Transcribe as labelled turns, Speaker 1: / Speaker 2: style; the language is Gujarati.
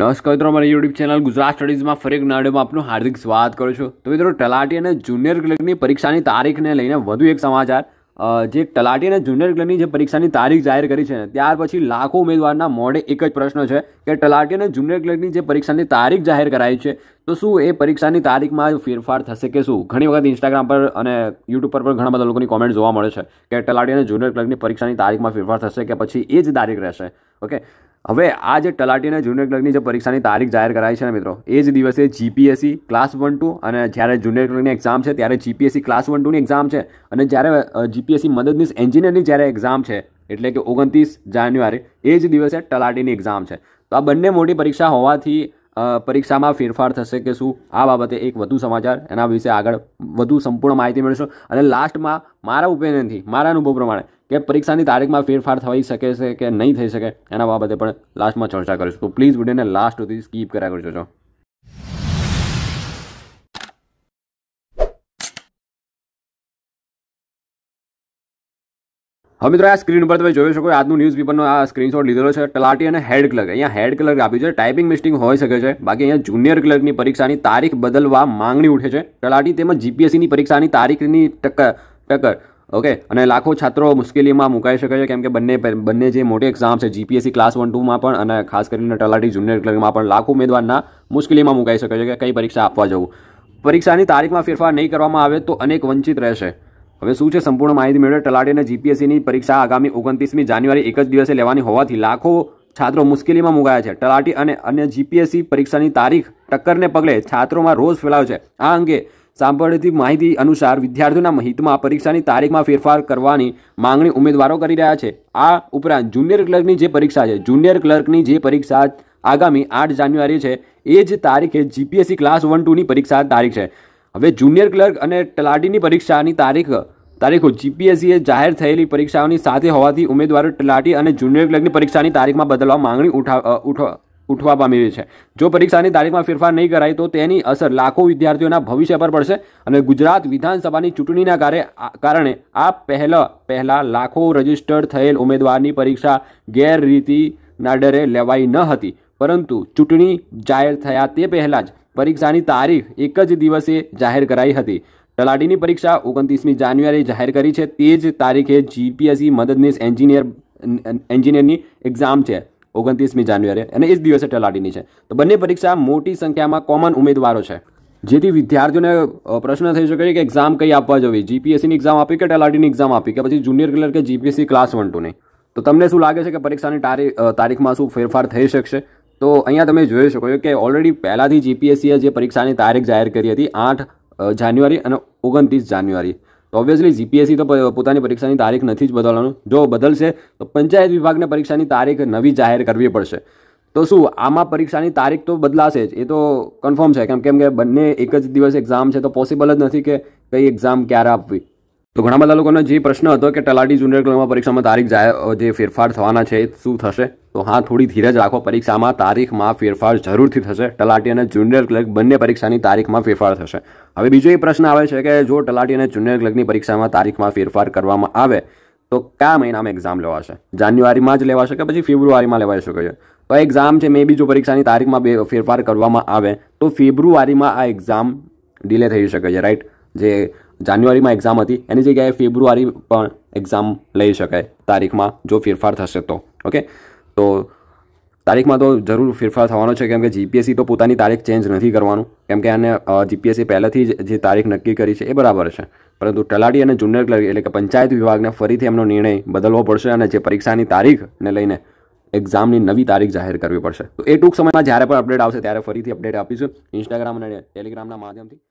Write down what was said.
Speaker 1: નમસ્કાર મિત્રો મારી યુટ્યુબ ચેનલ ગુજરાત સ્ટડીઝમાં ફરી એક નાડીઓમાં આપનું હાર્દિક સ્વાગત કરું છું તો મિત્રો તલાટી અને જુનિયર ક્લર્કની પરીક્ષાની તારીખને લઈને વધુ એક સમાચાર જે તલાટી અને જુનિયર ક્લર્કની જે પરીક્ષાની તારીખ જાહેર કરી છે ત્યાર પછી લાખો ઉમેદવારના મોઢે એક જ પ્રશ્ન છે કે તલાટી અને જુનિયર ક્લર્કની જે પરીક્ષાની તારીખ જાહેર કરાઈ છે તો શું એ પરીક્ષાની તારીખમાં ફેરફાર થશે કે શું ઘણી વખત ઇન્સ્ટાગ્રામ પર અને યુટ્યુબ પર પણ ઘણા બધા લોકોની કોમેન્ટ જોવા મળે છે કે તલાટી અને જુનિયર ક્લર્કની પરીક્ષાની તારીખમાં ફેરફાર થશે કે પછી એ જ તારીખ રહેશે ઓકે હવે આ જે તલાટીને જુનિયર ક્લર્કની જે પરીક્ષાની તારીખ જાહેર કરાઈ છે ને મિત્રો એ જ દિવસે જીપીએસસી ક્લાસ વન ટુ અને જ્યારે જુનિયર ક્લર્કની એક્ઝામ છે ત્યારે જીપીએસસી ક્લાસ વન ટુની એક્ઝામ છે અને જ્યારે જીપીએસસી મદદનીશ એન્જિનિયરની જ્યારે એક્ઝામ છે એટલે કે ઓગણત્રીસ જાન્યુઆરી એ જ દિવસે તલાટીની એક્ઝામ છે તો આ બંને મોટી પરીક્ષા હોવાથી પરીક્ષામાં ફેરફાર થશે કે શું આ બાબતે એક વધુ સમાચાર એના વિશે આગળ વધુ સંપૂર્ણ માહિતી મેળવીશું અને લાસ્ટમાં મારા ઓપિનિયનથી મારા અનુભવ પ્રમાણે કે પરીક્ષાની તારીખમાં ફેરફાર થઈ શકે છે કે નહીં થઈ શકે એના બાબતે પણ લાસ્ટમાં ચર્ચા કરીશું તો પ્લીઝ વિડીયોને લાસ્ટ સુધી સ્કીપ કર્યા કરજો હવે મિત્રો આ સ્ક્રીન ઉપર તમે જોઈ શકો આજનું ન્યૂઝ પેપરનો આ સ્ક્રીનશોટ લીધેલો છે તલાટી અને હેડ ક્લર્ક અહીંયા હેડ ક્લર્ક આપ્યું છે ટાઈપિંગ મિસ્ટિંગ હોઈ શકે છે બાકી અહીંયા જુનિયર ક્લર્કની પરીક્ષાની તારીખ બદલવા માંગણી ઉઠે છે તલાટી તેમજ જીપીએસસીની પરીક્ષાની તારીખની ટક્કર ટક્કર ઓકે અને લાખો છાત્રો મુશ્કેલીમાં મુકાઈ શકે છે કેમ કે બંને બંને જે મોટી એક્ઝામ છે જીપીએસસી ક્લાસ વન ટુમાં પણ અને ખાસ કરીને તલાટી જુનિયર ક્લર્કમાં પણ લાખો ઉમેદવારના મુશ્કેલીમાં મુકાઈ શકે છે કે કઈ પરીક્ષા આપવા જવું પરીક્ષાની તારીખમાં ફેરફાર નહીં કરવામાં આવે તો અનેક વંચિત રહેશે હવે શું છે સંપૂર્ણ માહિતી મેળવે તલાટી અને જીપીએસસીની પરીક્ષા આગામી ઓગણત્રીસમી જાન્યુઆરી એક જ દિવસે લેવાની હોવાથી લાખો છાત્રો મુશ્કેલીમાં મુકાયા છે તલાટી અને અન્ય જીપીએસસી પરીક્ષાની તારીખ ટક્કરને પગલે છાત્રોમાં રોષ ફેલાયો છે આ અંગે સાંભળતી માહિતી અનુસાર વિદ્યાર્થીઓના મહિતમાં પરીક્ષાની તારીખમાં ફેરફાર કરવાની માંગણી ઉમેદવારો કરી રહ્યા છે આ ઉપરાંત જુનિયર ક્લર્કની જે પરીક્ષા છે જુનિયર ક્લર્કની જે પરીક્ષા આગામી આઠ જાન્યુઆરી છે એ જ તારીખે જીપીએસસી ક્લાસ વન ટુની પરીક્ષા તારીખ છે હવે જુનિયર ક્લર્ક અને તલાટીની પરીક્ષાની તારીખ તારીખો જીપીએસસીએ જાહેર થયેલી પરીક્ષાઓની સાથે હોવાથી ઉમેદવારો તલાટી અને જુનિયર ક્લર્કની પરીક્ષાની તારીખમાં બદલવા માંગણી ઉઠા ઉઠવા પામી છે જો પરીક્ષાની તારીખમાં ફેરફાર નહીં કરાય તો તેની અસર લાખો વિદ્યાર્થીઓના ભવિષ્ય પર પડશે અને ગુજરાત વિધાનસભાની ચૂંટણીના કારણે આ પહેલાં પહેલાં લાખો રજીસ્ટર્ડ થયેલ ઉમેદવારની પરીક્ષા ગેરરીતિના ડરે લેવાઈ ન હતી પરંતુ ચૂંટણી જાહેર થયા તે પહેલાં જ પરીક્ષાની તારીખ એક જ દિવસે જાહેર કરાઈ હતી તલાટીની પરીક્ષા ઓગણત્રીસમી જાન્યુઆરી જાહેર કરી છે તે જ તારીખે જીપીએસસી મદદનીશ એન્જિનિયર એન્જિનિયરની એક્ઝામ છે ઓગણત્રીસમી જાન્યુઆરી અને એ જ દિવસે તલાટીની છે તો બંને પરીક્ષા મોટી સંખ્યામાં કોમન ઉમેદવારો છે જેથી વિદ્યાર્થીઓને પ્રશ્ન થઈ શકે છે કે એક્ઝામ કઈ આપવા જોઈએ જીપીએસસીની એક્ઝામ આપી કે તલાટીની એક્ઝામ આપી કે પછી જુનિયર કલર કે જીપીએસસી ક્લાસ વન ટુની તો તમને શું લાગે છે કે પરીક્ષાની તારીખ તારીખમાં શું ફેરફાર થઈ શકશે તો અહીંયા તમે જોઈ શકો છો કે ઓલરેડી પહેલાંથી જીપીએસસીએ જે પરીક્ષાની તારીખ જાહેર કરી હતી આઠ જાન્યુઆરી અને ઓગણત્રીસ જાન્યુઆરી તો ઓબ્વિયસલી જીપીએસસી તો પોતાની પરીક્ષાની તારીખ નથી જ બદલવાનું જો બદલશે તો પંચાયત વિભાગને પરીક્ષાની તારીખ નવી જાહેર કરવી પડશે તો શું આમાં પરીક્ષાની તારીખ તો બદલાશે જ એ તો કન્ફર્મ છે કેમ કેમ કે બંને એક જ દિવસ એક્ઝામ છે તો પોસિબલ જ નથી કે કઈ એક્ઝામ ક્યારે આપવી તો ઘણા બધા લોકોનો જે પ્રશ્ન હતો કે તલાટી જુનિયર ક્લાસમાં પરીક્ષામાં તારીખ જે ફેરફાર થવાના છે એ શું થશે તો હા થોડી ધીરજ રાખો પરીક્ષામાં તારીખમાં ફેરફાર જરૂરથી થશે તલાટી અને જુનિયર ક્લર્ક બંને પરીક્ષાની તારીખમાં ફેરફાર થશે હવે બીજો એ પ્રશ્ન આવે છે કે જો તલાટી અને જુનિયર ક્લર્કની પરીક્ષામાં તારીખમાં ફેરફાર કરવામાં આવે તો કયા મહિનામાં એક્ઝામ લેવાશે જાન્યુઆરીમાં જ લેવાશે કે પછી ફેબ્રુઆરીમાં લેવાઈ શકે છે તો એક્ઝામ છે મે બી જો પરીક્ષાની તારીખમાં બે ફેરફાર કરવામાં આવે તો ફેબ્રુઆરીમાં આ એક્ઝામ ડિલે થઈ શકે છે રાઈટ જે જાન્યુઆરીમાં એક્ઝામ હતી એની જગ્યાએ ફેબ્રુઆરી પણ એક્ઝામ લઈ શકાય તારીખમાં જો ફેરફાર થશે તો ઓકે તો તારીખમાં તો જરૂર ફેરફાર થવાનો છે કેમ કે જીપીએસસી તો પોતાની તારીખ ચેન્જ નથી કરવાનું કેમ કે આને જીપીએસસી પહેલાંથી જ જે તારીખ નક્કી કરી છે એ બરાબર છે પરંતુ તલાટી અને જુનિયર ક્લર્ક એટલે કે પંચાયત વિભાગને ફરીથી એમનો નિર્ણય બદલવો પડશે અને જે પરીક્ષાની તારીખને લઈને એક્ઝામની નવી તારીખ જાહેર કરવી પડશે તો એ ટૂંક સમયમાં જ્યારે પણ અપડેટ આવશે ત્યારે ફરીથી અપડેટ આપીશું ઇન્સ્ટાગ્રામ અને ટેલિગ્રામના માધ્યમથી